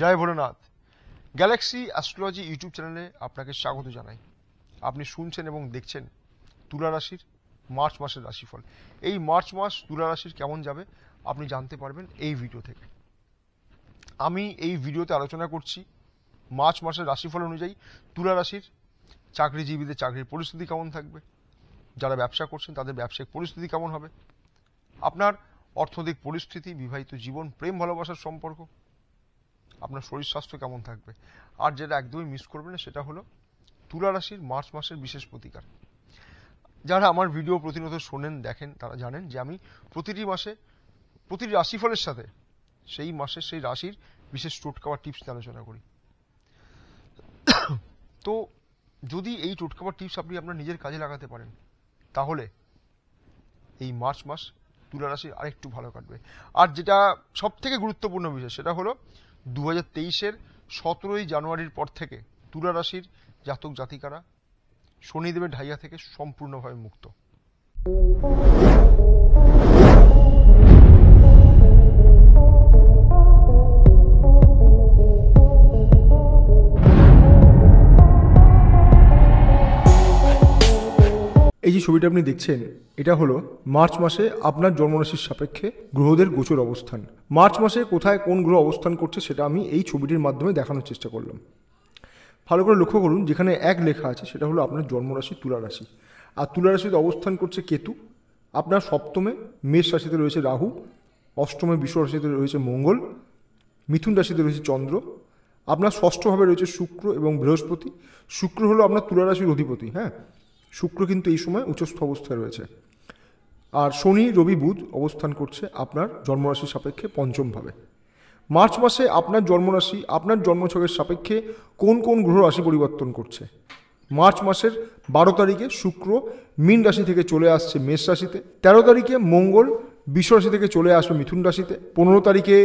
জয় Bholenath galaxy astrology YouTube চ্যানেলে আপনাকে স্বাগত জানাই আপনি শুনছেন এবং দেখছেন তুলা রাশির মার্চ মাসের রাশিফল এই মার্চ মাস তুলা রাশির কেমন যাবে আপনি জানতে পারবেন এই ভিডিও থেকে আমি এই ভিডিওতে আলোচনা করছি মার্চ মাসের রাশিফল অনুযায়ী তুলা রাশির চাকরিজীবীদের চাকরির পরিস্থিতি কেমন থাকবে যারা ব্যবসা করছেন তাদের ব্যবসায়িক পরিস্থিতি কেমন হবে আপনার অর্থনৈতিক পরিস্থিতি বিবাহিত জীবন প্রেম ভালোবাসার সম্পর্ক আপনার শরীর স্বাস্থ্য কেমন থাকবে আর যেটা একদমই মিস করবে না সেটা হলো তুলা রাশির মার্চ মাসের বিশেষ প্রতিকার যারা আমার ভিডিও প্রতিনিয়ত শোনেন দেখেন তারা জানেন যে আমি প্রতিটি মাসে প্রতিটি রাশিফলের সাথে সেই মাসে সেই রাশির বিশেষ টোটকা বা টিপস নিয়ে আলোচনা করি তো যদি এই টোটকা বা টিপস আপনি আপনার নিজের কাজে লাগাতে পারেন তাহলে এই মার্চ মাস তুলা রাশি আরেকটু ভালো কাটবে আর যেটা সব থেকে গুরুত্বপূর্ণ বিষয় সেটা হলো দু হাজার তেইশের সতেরোই জানুয়ারির পর থেকে তুলা রাশির জাতক জাতিকারা শনিদেবের ঢাইয়া থেকে সম্পূর্ণভাবে মুক্ত যে ছবিটা আপনি দেখছেন এটা হলো মার্চ মাসে আপনার জন্মরাশির সাপেক্ষে গ্রহদের গোচর অবস্থান মার্চ মাসে কোথায় কোন গ্রহ অবস্থান করছে সেটা আমি এই ছবিটির মাধ্যমে দেখানোর চেষ্টা করলাম ভালো করে লক্ষ্য করুন যেখানে এক লেখা আছে সেটা হলো আপনার জন্মরাশি তুলা রাশি আর তুলা রাশিতে অবস্থান করছে কেতু আপনার সপ্তমে মেষ রাশিতে রয়েছে রাহু অষ্টমে বিশ্ব রাশিতে রয়েছে মঙ্গল মিথুন রাশিতে রয়েছে চন্দ্র আপনার ষষ্ঠভাবে রয়েছে শুক্র এবং বৃহস্পতি শুক্র হলো আপনার তুলা রাশির অধিপতি হ্যাঁ শুক্র কিন্তু এই সময় উচ্চস্থ অবস্থায় রয়েছে আর শনি রবি বুধ অবস্থান করছে আপনার জন্মরাশির সাপেক্ষে পঞ্চমভাবে মার্চ মাসে আপনার জন্মরাশি আপনার জন্মছকের সাপেক্ষে কোন কোন গ্রহ রাশি পরিবর্তন করছে মার্চ মাসের বারো তারিখে শুক্র মীন রাশি থেকে চলে আসছে মেষ রাশিতে তেরো তারিখে মঙ্গল বিশ্ব রাশি থেকে চলে আসবে মিথুন রাশিতে পনেরো তারিখে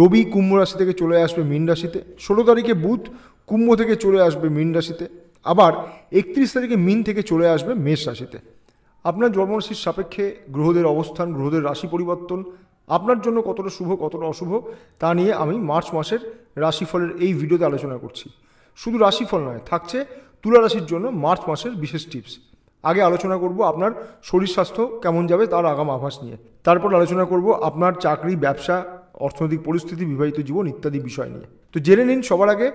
রবি কুম্ভ রাশি থেকে চলে আসবে মীন রাশিতে ষোলো তারিখে বুধ কুম্ভ থেকে চলে আসবে মীন রাশিতে আবার একত্রিশ তারিখে মিন থেকে চলে আসবে মেষ রাশিতে আপনার জন্মরাশির সাপেক্ষে গ্রহদের অবস্থান গ্রহদের রাশি পরিবর্তন আপনার জন্য কতটা শুভ কতটা অশুভ তা নিয়ে আমি মার্চ মাসের রাশিফলের এই ভিডিওতে আলোচনা করছি শুধু রাশিফল নয় থাকছে তুলা রাশির জন্য মার্চ মাসের বিশেষ টিপস আগে আলোচনা করব আপনার শরীর স্বাস্থ্য কেমন যাবে তার আগাম আভাস নিয়ে তারপর আলোচনা করব আপনার চাকরি ব্যবসা অর্থনৈতিক পরিস্থিতি বিবাহিত জীবন ইত্যাদি বিষয় নিয়ে তো জেনে নিন সবার আগে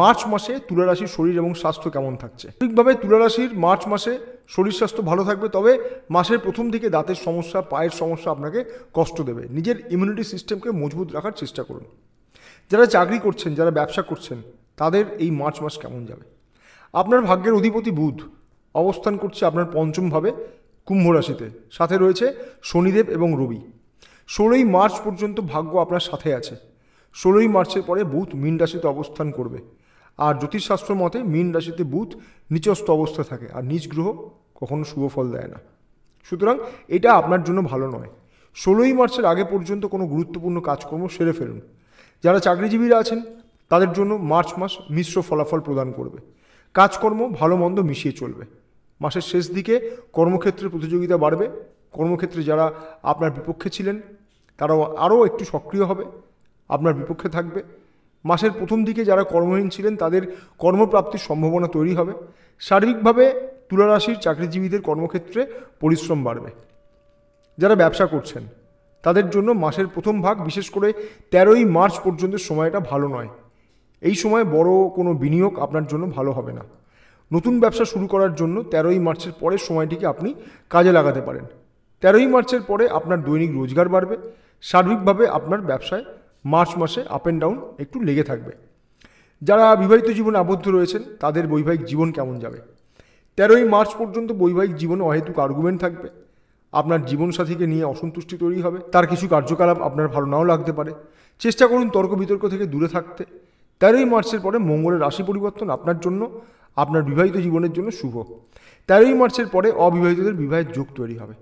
মার্চ মাসে তুলারাশির শরীর এবং স্বাস্থ্য কেমন থাকছে ঠিকভাবে তুলারাশির মার্চ মাসে শরীর স্বাস্থ্য ভালো থাকবে তবে মাসের প্রথম দিকে দাঁতের সমস্যা পায়ের সমস্যা আপনাকে কষ্ট দেবে নিজের ইমিউনিটি সিস্টেমকে মজবুত রাখার চেষ্টা করুন যারা চাকরি করছেন যারা ব্যবসা করছেন তাদের এই মার্চ মাস কেমন যাবে আপনার ভাগ্যের অধিপতি বুধ অবস্থান করছে আপনার পঞ্চমভাবে কুম্ভ রাশিতে সাথে রয়েছে শনিদেব এবং রবি ষোলোই মার্চ পর্যন্ত ভাগ্য আপনার সাথে আছে ষোলোই মার্চের পরে বুথ মিন রাশিতে অবস্থান করবে আর জ্যোতিষশাস্ত্র মতে মিন রাশিতে বুথ নিচস্থ অবস্থা থাকে আর নিজ গ্রহ কখনো শুভ ফল দেয় না সুতরাং এটা আপনার জন্য ভালো নয় ষোলোই মার্চের আগে পর্যন্ত কোনো গুরুত্বপূর্ণ কাজকর্ম সেরে ফেলুন যারা চাকরিজীবীরা আছেন তাদের জন্য মার্চ মাস মিশ্র ফলাফল প্রদান করবে কাজকর্ম ভালো মন্দ মিশিয়ে চলবে মাসের শেষ দিকে কর্মক্ষেত্রে প্রতিযোগিতা বাড়বে কর্মক্ষেত্রে যারা আপনার বিপক্ষে ছিলেন তারাও আরও একটু সক্রিয় হবে আপনার বিপক্ষে থাকবে মাসের প্রথম দিকে যারা কর্মহীন ছিলেন তাদের কর্মপ্রাপ্তির সম্ভাবনা তৈরি হবে সার্বিকভাবে তুলারাশির চাকরিজীবীদের কর্মক্ষেত্রে পরিশ্রম বাড়বে যারা ব্যবসা করছেন তাদের জন্য মাসের প্রথম ভাগ বিশেষ করে তেরোই মার্চ পর্যন্ত সময়টা ভালো নয় এই সময় বড় কোনো বিনিয়োগ আপনার জন্য ভালো হবে না নতুন ব্যবসা শুরু করার জন্য তেরোই মার্চের পরের সময়টিকে আপনি কাজে লাগাতে পারেন তেরোই মার্চের পরে আপনার দৈনিক রোজগার বাড়বে সার্বিকভাবে আপনার ব্যবসায় মার্চ মাসে আপ অ্যান্ড ডাউন একটু লেগে থাকবে যারা বিবাহিত জীবনে আবদ্ধ রয়েছেন তাদের বৈবাহিক জীবন কেমন যাবে তেরোই মার্চ পর্যন্ত বৈবাহিক জীবনে অহেতুক আর্গুমেন্ট থাকবে আপনার জীবনসাথীকে নিয়ে অসন্তুষ্টি তৈরি হবে তার কিছু কার্যকলাপ আপনার ভালো নাও লাগতে পারে চেষ্টা করুন তর্ক বিতর্ক থেকে দূরে থাকতে তেরোই মার্চের পরে মঙ্গলের রাশি পরিবর্তন আপনার জন্য আপনার বিবাহিত জীবনের জন্য শুভ তেরোই মার্চের পরে অবিবাহিতদের বিবাহের যোগ তৈরি হবে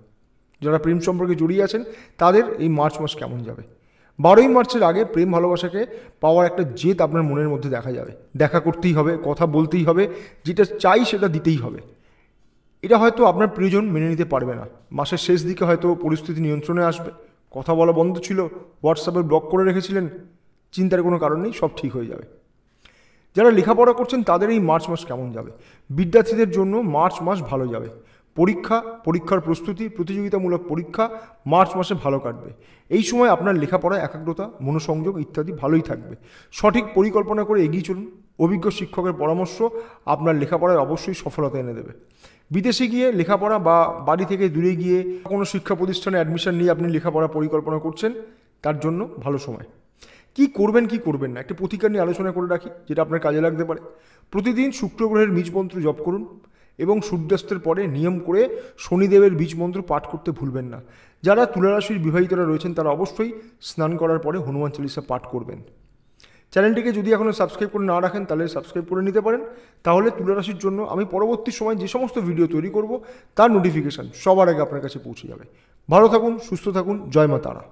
যারা প্রেম সম্পর্কে জড়িয়ে আছেন তাদের এই মার্চ মাস কেমন যাবে বারোই মার্চের আগে প্রেম ভালোবাসাকে পাওয়ার একটা জেদ আপনার মনের মধ্যে দেখা যাবে দেখা করতেই হবে কথা বলতেই হবে যেটা চাই সেটা দিতেই হবে এটা হয়তো আপনার প্রয়োজন মেনে নিতে পারবে না মাসের শেষ দিকে হয়তো পরিস্থিতি নিয়ন্ত্রণে আসবে কথা বলা বন্ধ ছিল হোয়াটসঅ্যাপে ব্লক করে রেখেছিলেন চিন্তার কোনো কারণ নেই সব ঠিক হয়ে যাবে যারা লেখাপড়া করছেন তাদের এই মার্চ মাস কেমন যাবে বিদ্যার্থীদের জন্য মার্চ মাস ভালো যাবে পরীক্ষা পরীক্ষার প্রস্তুতি প্রতিযোগিতামূলক পরীক্ষা মার্চ মাসে ভালো কাটবে এই সময় আপনার লেখাপড়া একাগ্রতা মনোসংযোগ ইত্যাদি ভালোই থাকবে সঠিক পরিকল্পনা করে এগিয়ে চলুন অভিজ্ঞ শিক্ষকের পরামর্শ আপনার লেখাপড়ায় অবশ্যই সফলতা এনে দেবে বিদেশে গিয়ে লেখাপড়া বা বাড়ি থেকে দূরে গিয়ে কোনো শিক্ষা প্রতিষ্ঠানে অ্যাডমিশন নিয়ে আপনি লেখাপড়া পরিকল্পনা করছেন তার জন্য ভালো সময় কি করবেন কি করবেন না একটা প্রতিকার নিয়ে আলোচনা করে রাখি যেটা আপনার কাজে লাগতে পারে প্রতিদিন শুক্রগ্রহের গ্রহের জপ করুন এবং সূর্যাস্তের পরে নিয়ম করে শনিদেবের বীজ মন্ত্র পাঠ করতে ভুলবেন না যারা তুলারাশির বিবাহিতরা রয়েছেন তারা অবশ্যই স্নান করার পরে হনুমান চল্লিশা পাঠ করবেন চ্যানেলটিকে যদি এখনও সাবস্ক্রাইব করে না রাখেন তাহলে সাবস্ক্রাইব করে নিতে পারেন তাহলে তুলারাশির জন্য আমি পরবর্তী সময় যে সমস্ত ভিডিও তৈরি করব তার নোটিফিকেশান সবার আগে আপনার কাছে পৌঁছে যাবে ভালো থাকুন সুস্থ থাকুন জয় মা তারা